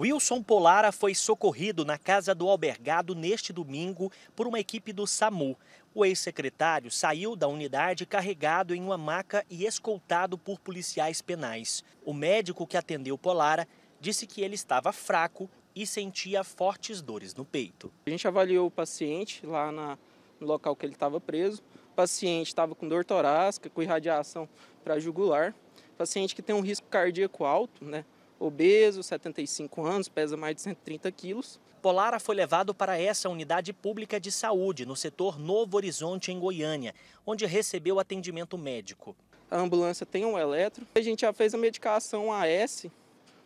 Wilson Polara foi socorrido na casa do albergado neste domingo por uma equipe do SAMU. O ex-secretário saiu da unidade carregado em uma maca e escoltado por policiais penais. O médico que atendeu Polara disse que ele estava fraco e sentia fortes dores no peito. A gente avaliou o paciente lá na, no local que ele estava preso. O paciente estava com dor torácica, com irradiação para jugular. Paciente que tem um risco cardíaco alto, né? obeso, 75 anos, pesa mais de 130 quilos. Polara foi levado para essa unidade pública de saúde, no setor Novo Horizonte, em Goiânia, onde recebeu atendimento médico. A ambulância tem um eletro. A gente já fez a medicação AS,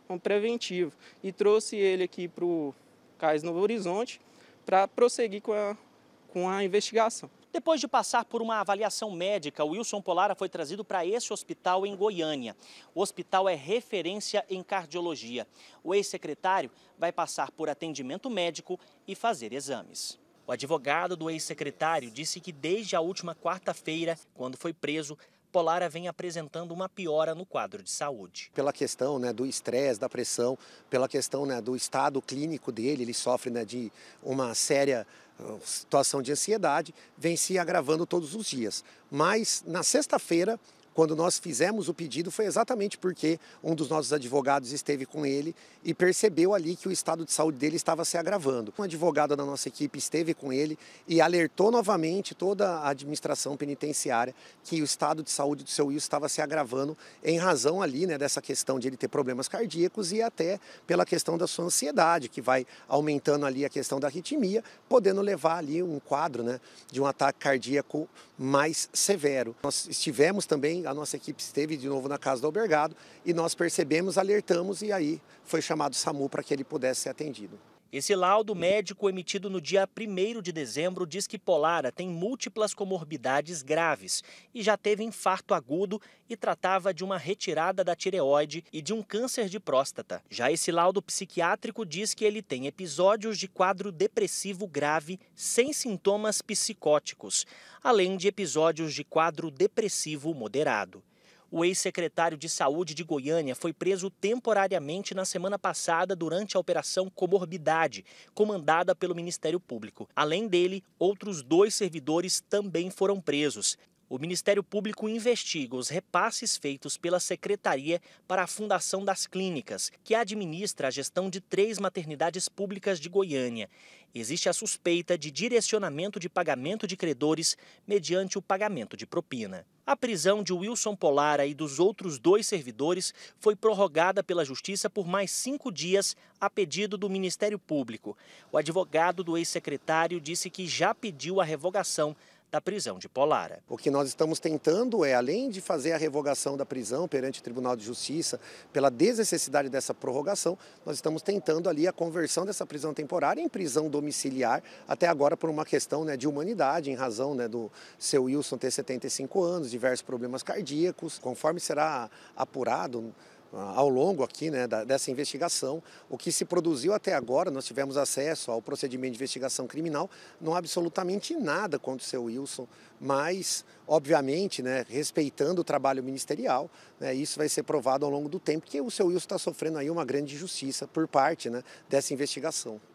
um preventivo, e trouxe ele aqui para o CAIS Novo Horizonte para prosseguir com a, com a investigação. Depois de passar por uma avaliação médica, Wilson Polara foi trazido para esse hospital em Goiânia. O hospital é referência em cardiologia. O ex-secretário vai passar por atendimento médico e fazer exames. O advogado do ex-secretário disse que desde a última quarta-feira, quando foi preso, Polara vem apresentando uma piora no quadro de saúde. Pela questão né, do estresse, da pressão, pela questão né, do estado clínico dele, ele sofre né, de uma séria ah, situação de ansiedade, vem se agravando todos os dias. Mas na sexta-feira quando nós fizemos o pedido, foi exatamente porque um dos nossos advogados esteve com ele e percebeu ali que o estado de saúde dele estava se agravando. Um advogado da nossa equipe esteve com ele e alertou novamente toda a administração penitenciária que o estado de saúde do seu Will estava se agravando em razão ali né, dessa questão de ele ter problemas cardíacos e até pela questão da sua ansiedade, que vai aumentando ali a questão da arritmia, podendo levar ali um quadro né, de um ataque cardíaco mais severo. Nós estivemos também a nossa equipe esteve de novo na casa do albergado e nós percebemos, alertamos e aí foi chamado o SAMU para que ele pudesse ser atendido. Esse laudo médico emitido no dia 1 de dezembro diz que Polara tem múltiplas comorbidades graves e já teve infarto agudo e tratava de uma retirada da tireoide e de um câncer de próstata. Já esse laudo psiquiátrico diz que ele tem episódios de quadro depressivo grave sem sintomas psicóticos, além de episódios de quadro depressivo moderado. O ex-secretário de Saúde de Goiânia foi preso temporariamente na semana passada durante a Operação Comorbidade, comandada pelo Ministério Público. Além dele, outros dois servidores também foram presos o Ministério Público investiga os repasses feitos pela Secretaria para a Fundação das Clínicas, que administra a gestão de três maternidades públicas de Goiânia. Existe a suspeita de direcionamento de pagamento de credores mediante o pagamento de propina. A prisão de Wilson Polara e dos outros dois servidores foi prorrogada pela Justiça por mais cinco dias a pedido do Ministério Público. O advogado do ex-secretário disse que já pediu a revogação da prisão de Polara. O que nós estamos tentando é, além de fazer a revogação da prisão perante o Tribunal de Justiça, pela desnecessidade dessa prorrogação, nós estamos tentando ali a conversão dessa prisão temporária em prisão domiciliar, até agora por uma questão né, de humanidade, em razão né, do seu Wilson ter 75 anos, diversos problemas cardíacos. Conforme será apurado, ao longo aqui né, dessa investigação, o que se produziu até agora, nós tivemos acesso ao procedimento de investigação criminal, não há absolutamente nada contra o seu Wilson, mas, obviamente, né, respeitando o trabalho ministerial, né, isso vai ser provado ao longo do tempo, que o seu Wilson está sofrendo aí uma grande injustiça por parte né, dessa investigação.